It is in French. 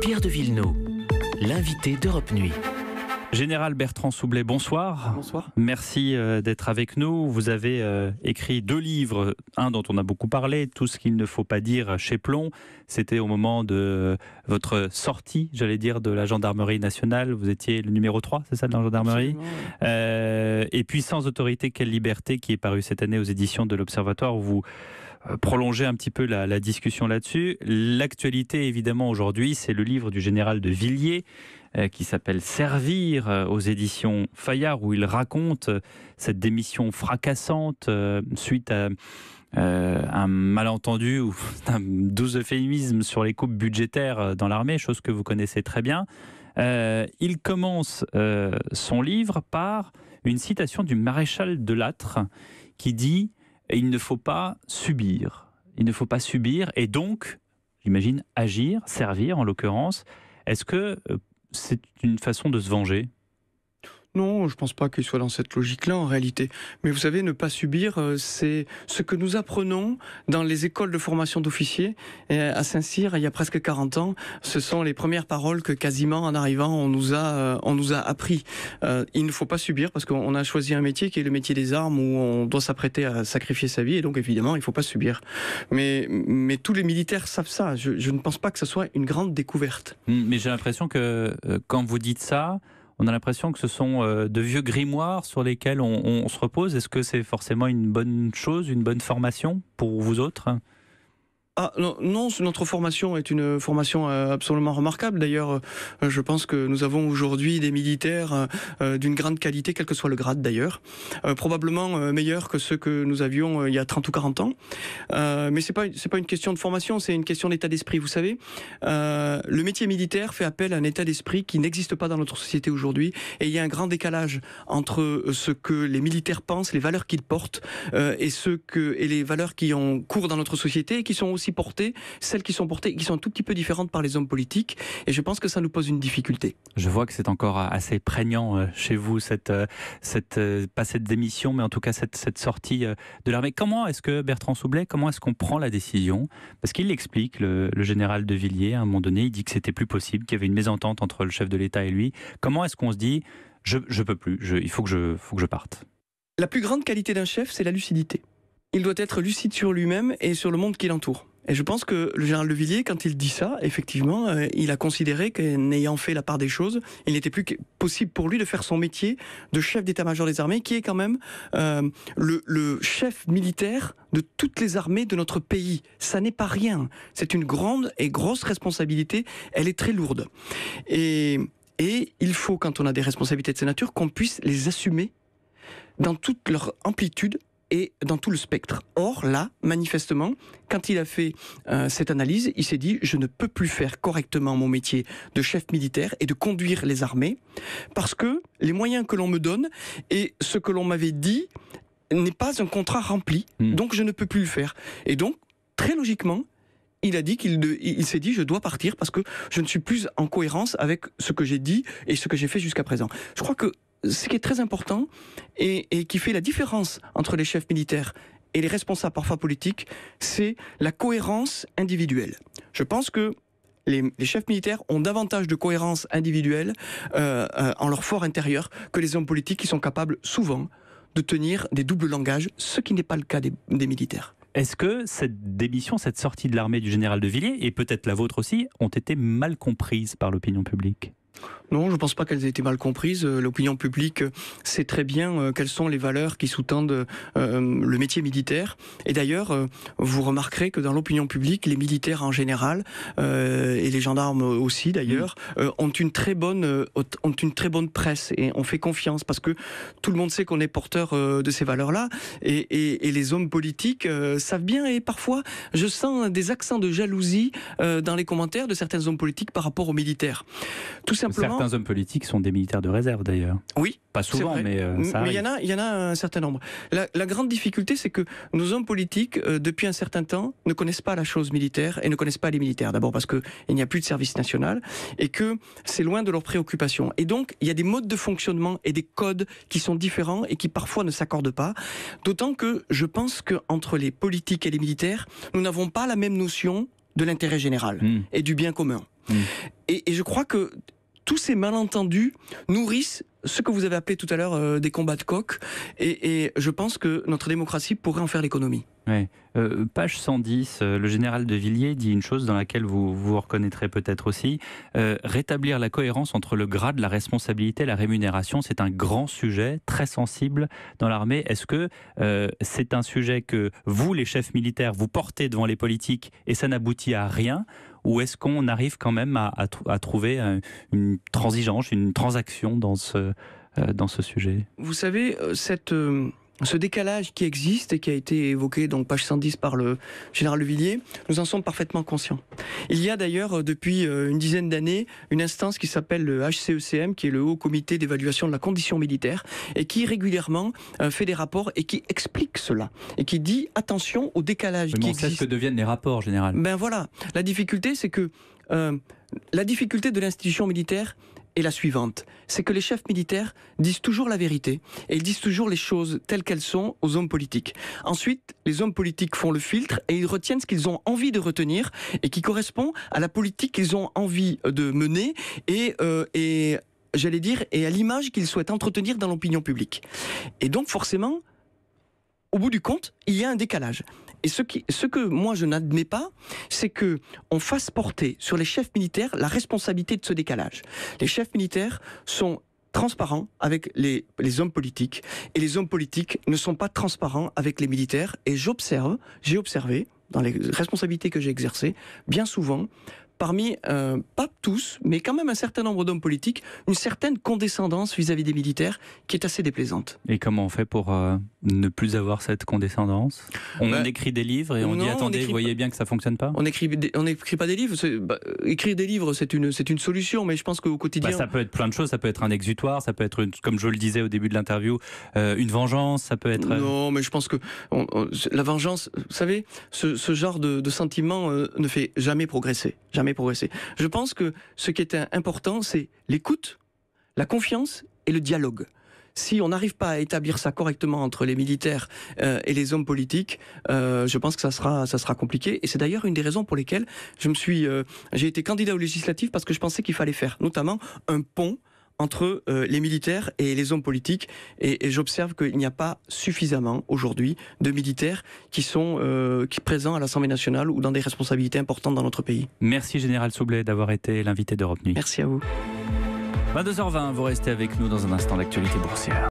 Pierre de Villeneuve, l'invité d'Europe Nuit. Général Bertrand Soublet, bonsoir. Bonsoir. Merci euh, d'être avec nous. Vous avez euh, écrit deux livres, un dont on a beaucoup parlé, Tout ce qu'il ne faut pas dire chez Plomb. C'était au moment de votre sortie, j'allais dire, de la gendarmerie nationale. Vous étiez le numéro 3, c'est ça, de la gendarmerie euh, Et puis Sans autorité, quelle liberté, qui est paru cette année aux éditions de l'Observatoire, vous euh, prolonger un petit peu la, discussion là-dessus. L'actualité, évidemment, aujourd'hui, c'est le livre du général de Villiers euh, qui s'appelle Servir euh, aux éditions Fayard, où il raconte cette démission fracassante suite à... un malentendu ou un doux euphémisme sur les coupes budgétaires dans l'armée, chose que vous connaissez très bien. il commence son livre par une citation du maréchal de Lattre qui dit et il ne faut pas subir. Il ne faut pas subir et donc, j'imagine, agir, servir en l'occurrence. Est-ce que euh, c'est une façon de se venger non, je ne pense pas qu'il soit dans cette logique-là en réalité. Mais vous savez, ne pas subir, euh, c'est ce que nous apprenons dans les écoles de formation d'officiers. À Saint-Cyr, il y a presque 40 ans, ce sont les premières paroles que quasiment en arrivant, on nous a, euh, on nous a appris. Euh, il ne faut pas subir parce qu'on a choisi un métier qui est le métier des armes où on doit s'apprêter à sacrifier sa vie et donc évidemment, il ne faut pas subir. Mais, mais tous les militaires savent ça. Je, je ne pense pas que ce soit une grande découverte. Mais j'ai l'impression que quand vous dites ça, on a l'impression que ce sont euh, de vieux grimoires sur lesquels on, se repose. Est-ce que c'est forcément une bonne chose, une bonne formation pour vous autres ah, non, notre formation est une formation euh, absolument remarquable. D'ailleurs, euh, je pense que nous avons aujourd'hui des militaires euh, d'une grande qualité, quel que soit le grade d'ailleurs, probablement meilleurs que ceux que nous avions il y a 30 ou 40 ans. Mais c'est pas pas une question de formation, c'est une question d'état d'esprit. Vous savez, le métier militaire fait appel à un état d'esprit qui n'existe pas dans notre société aujourd'hui, et il y a un grand décalage entre ce que les militaires pensent, les valeurs qu'ils portent, et ce que et les valeurs qui ont cours dans notre société et qui sont aussi portées, celles qui sont portées, qui sont tout petit peu différentes par les hommes politiques. Et je pense que ça nous pose une difficulté. Je vois que c'est encore assez prégnant euh, chez vous, cette, euh, cette, euh, pas cette démission, mais en tout cas cette, sortie de l'armée. Comment est-ce que Bertrand Soublet, comment est-ce qu'on prend la décision Parce qu'il l'explique, le, général de Villiers, à un moment donné, il dit que c'était plus possible, qu'il y avait une mésentente entre le chef de l'État et lui. Comment est-ce qu'on se dit, je ne peux plus, il faut que, je, faut que je parte La plus grande qualité d'un chef, c'est la lucidité. Il doit être lucide sur lui-même et sur le monde qui l'entoure. Et je pense que le général Levillier, quand il dit ça, effectivement, euh, il a considéré qu'en ayant fait la part des choses, il n'était plus possible pour lui de faire son métier de chef d'état-major des armées, qui est quand même euh, le, chef militaire de toutes les armées de notre pays. Ça n'est pas rien. C'est une grande et grosse responsabilité. Elle est très lourde. Et, et il faut, quand on a des responsabilités de cette nature, qu'on puisse les assumer dans toute leur amplitude et dans tout le spectre. Or, là, manifestement, quand il a fait euh, cette analyse, il s'est dit, je ne peux plus faire correctement mon métier de chef militaire et de conduire les armées, parce que les moyens que l'on me donne et ce que l'on m'avait dit n'est pas un contrat rempli, hmm. donc je ne peux plus le faire. Et donc, très logiquement, il a dit qu'il il s'est dit je dois partir parce que je ne suis plus en cohérence avec ce que j'ai dit et ce que j'ai fait jusqu'à présent. Je crois que ce qui est très important et, qui fait la différence entre les chefs militaires et les responsables parfois politiques, c'est la cohérence individuelle. Je pense que les, chefs militaires ont davantage de cohérence individuelle euh, euh, en leur fort intérieur que les hommes politiques qui sont capables souvent de tenir des doubles langages, ce qui n'est pas le cas des militaires. Est-ce que cette démission, cette sortie de l'armée du général de Villiers, et peut-être la vôtre aussi, ont été mal comprises par l'opinion publique non, je ne pense pas qu'elles aient été mal comprises. Euh, l'opinion publique euh, sait très bien euh, quelles sont les valeurs qui sous-tendent le métier militaire. Et d'ailleurs, vous remarquerez que dans l'opinion publique, les militaires en général, et les gendarmes aussi d'ailleurs, mm. ont, une très bonne, une très bonne presse et on fait confiance parce que tout le monde sait qu'on est porteur de ces valeurs-là. Et, les hommes politiques savent bien et parfois, je sens des accents de jalousie dans les commentaires de certains hommes politiques par rapport aux militaires. Certains hommes politiques sont des militaires de réserve d'ailleurs. Oui. Pas souvent, mais euh, ça Mais il y, en a, y en a un certain nombre. La, grande difficulté, c'est que nos hommes politiques, euh, depuis un certain temps, ne connaissent pas la chose militaire et ne connaissent pas les militaires. D'abord parce qu'il n'y a plus de service national et que c'est loin de leurs préoccupations. Et donc, il y a des modes de fonctionnement et des codes qui sont différents et qui parfois ne s'accordent pas. D'autant que je pense qu'entre les politiques et les militaires, nous n'avons pas la même notion de l'intérêt général hmm. et du bien commun. Hmm. Et, et, je crois que tous ces malentendus nourrissent ce que vous avez appelé tout à l'heure euh, des combats de coq. Et, je pense que notre démocratie pourrait en faire l'économie. Euh, page 110, euh, le général de Villiers dit une chose dans laquelle vous vous reconnaîtrez peut-être aussi. rétablir la cohérence entre le grade, la responsabilité la rémunération, c'est un grand sujet, très sensible dans l'armée. Est-ce que c'est un sujet que vous, les chefs militaires, vous portez devant les politiques et ça n'aboutit à rien ou est-ce qu'on arrive quand même à, trouver euh, une transigeance, une transaction dans ce, euh, dans ce sujet Vous savez, euh, cette ce décalage qui existe et qui a été évoqué, donc page 110 par le général Levillier, nous en sommes parfaitement conscients. Il y a d'ailleurs, euh, depuis euh, une dizaine d'années, une instance qui s'appelle le HCECM, qui est le Haut Comité d'évaluation de la condition militaire, et qui régulièrement euh, fait des rapports et qui explique cela, et qui dit attention au décalage qui ce que deviennent les rapports, général. Ben voilà, la difficulté, c'est que la difficulté de l'institution militaire, et la suivante. C'est que les chefs militaires disent toujours la vérité et ils disent toujours les choses telles qu'elles sont aux hommes politiques. Ensuite, les hommes politiques font le filtre et ils retiennent ce qu'ils ont envie de retenir et qui correspond à la politique qu'ils ont envie euh, de mener et, euh, et j'allais dire, et à l'image qu'ils souhaitent entretenir dans l'opinion publique. Et donc, forcément, au bout du compte, il y a un décalage. Et ce, qui, ce que moi je n'admets pas, c'est que on fasse porter sur les chefs militaires la responsabilité de ce décalage. Les chefs militaires sont transparents avec les, hommes politiques et les hommes politiques ne sont pas transparents avec les militaires et j'observe, j'ai observé dans les responsabilités que j'ai exercées, bien souvent, parmi, euh, pas tous, mais quand même un certain nombre d'hommes politiques, une certaine condescendance vis-à-vis des militaires qui est assez déplaisante. Et comment on fait pour euh, ne plus avoir cette condescendance On bah, écrit des livres et on dit attendez, vous voyez bien que ça fonctionne pas On écrit, on n'écrit pas des livres. Bah, écrire des livres, c'est une, c'est une solution, mais je pense qu'au quotidien. Bah, ça peut être plein de choses. Ça peut être un exutoire, ça peut être, comme je le disais au début de l'interview, euh, une vengeance, ça peut être. Euh, non, mais je pense que la vengeance, vous savez, ce, genre de, sentiment euh, ne fait jamais progresser. Jamais progresser. Je pense que ce qui est important, c'est l'écoute, la confiance et le dialogue si on n'arrive pas à établir ça correctement entre les militaires euh, et les hommes politiques, euh, je pense que ça sera, ça sera compliqué. Et c'est d'ailleurs une des raisons pour lesquelles je me suis, euh, j'ai été candidat aux législatives parce que je pensais qu'il fallait faire, notamment, un pont entre les militaires et les hommes politiques. Et, j'observe qu'il n'y a pas suffisamment aujourd'hui de militaires qui sont qui présents à l'Assemblée nationale ou dans des responsabilités importantes dans notre pays. Merci Général Soublet d'avoir été l'invité de Nuit. Merci à vous. 22h20, vous restez avec nous dans un instant l'actualité boursière.